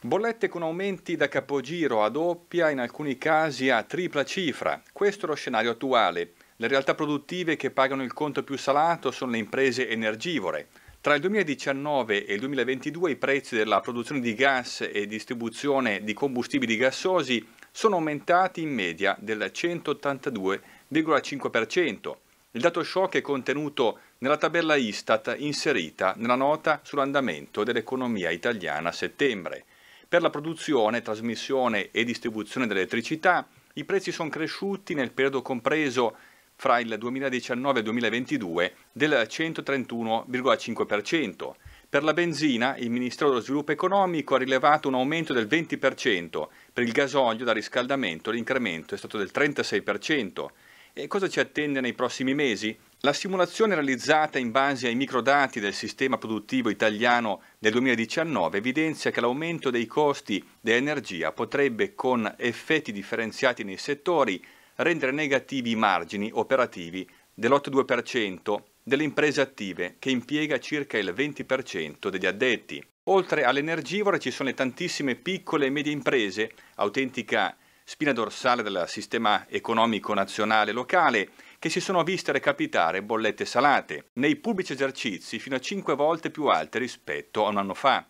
Bollette con aumenti da capogiro a doppia, in alcuni casi a tripla cifra. Questo è lo scenario attuale. Le realtà produttive che pagano il conto più salato sono le imprese energivore. Tra il 2019 e il 2022 i prezzi della produzione di gas e distribuzione di combustibili gassosi sono aumentati in media del 182,5%. Il dato shock è contenuto nella tabella Istat inserita nella nota sull'andamento dell'economia italiana a settembre. Per la produzione, trasmissione e distribuzione dell'elettricità i prezzi sono cresciuti nel periodo compreso fra il 2019 e il 2022 del 131,5%. Per la benzina il Ministero dello Sviluppo Economico ha rilevato un aumento del 20%, per il gasolio da riscaldamento l'incremento è stato del 36%. E cosa ci attende nei prossimi mesi? La simulazione realizzata in base ai microdati del sistema produttivo italiano del 2019 evidenzia che l'aumento dei costi dell'energia potrebbe, con effetti differenziati nei settori, rendere negativi i margini operativi dell'82% delle imprese attive, che impiega circa il 20% degli addetti. Oltre all'energivora ci sono le tantissime piccole e medie imprese, autentica spina dorsale del sistema economico nazionale e locale, che si sono viste recapitare bollette salate nei pubblici esercizi fino a 5 volte più alte rispetto a un anno fa.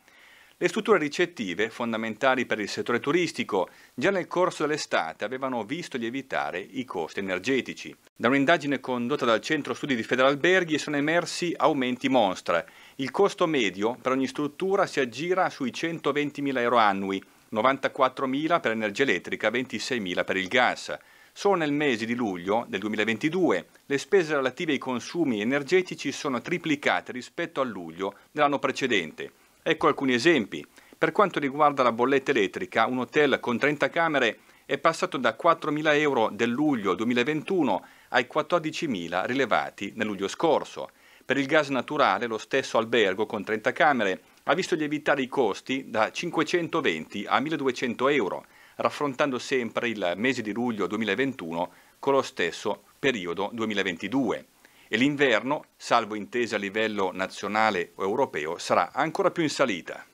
Le strutture ricettive, fondamentali per il settore turistico, già nel corso dell'estate avevano visto lievitare i costi energetici. Da un'indagine condotta dal Centro Studi di Federalberghi sono emersi aumenti mostra. Il costo medio per ogni struttura si aggira sui 120.000 euro annui, 94.000 per l'energia elettrica, 26.000 per il gas. Solo nel mese di luglio del 2022 le spese relative ai consumi energetici sono triplicate rispetto a luglio dell'anno precedente. Ecco alcuni esempi. Per quanto riguarda la bolletta elettrica, un hotel con 30 camere è passato da 4.000 euro del luglio 2021 ai 14.000 rilevati nel luglio scorso. Per il gas naturale lo stesso albergo con 30 camere ha visto lievitare i costi da 520 a 1.200 euro raffrontando sempre il mese di luglio 2021 con lo stesso periodo 2022 e l'inverno, salvo intesa a livello nazionale o europeo, sarà ancora più in salita.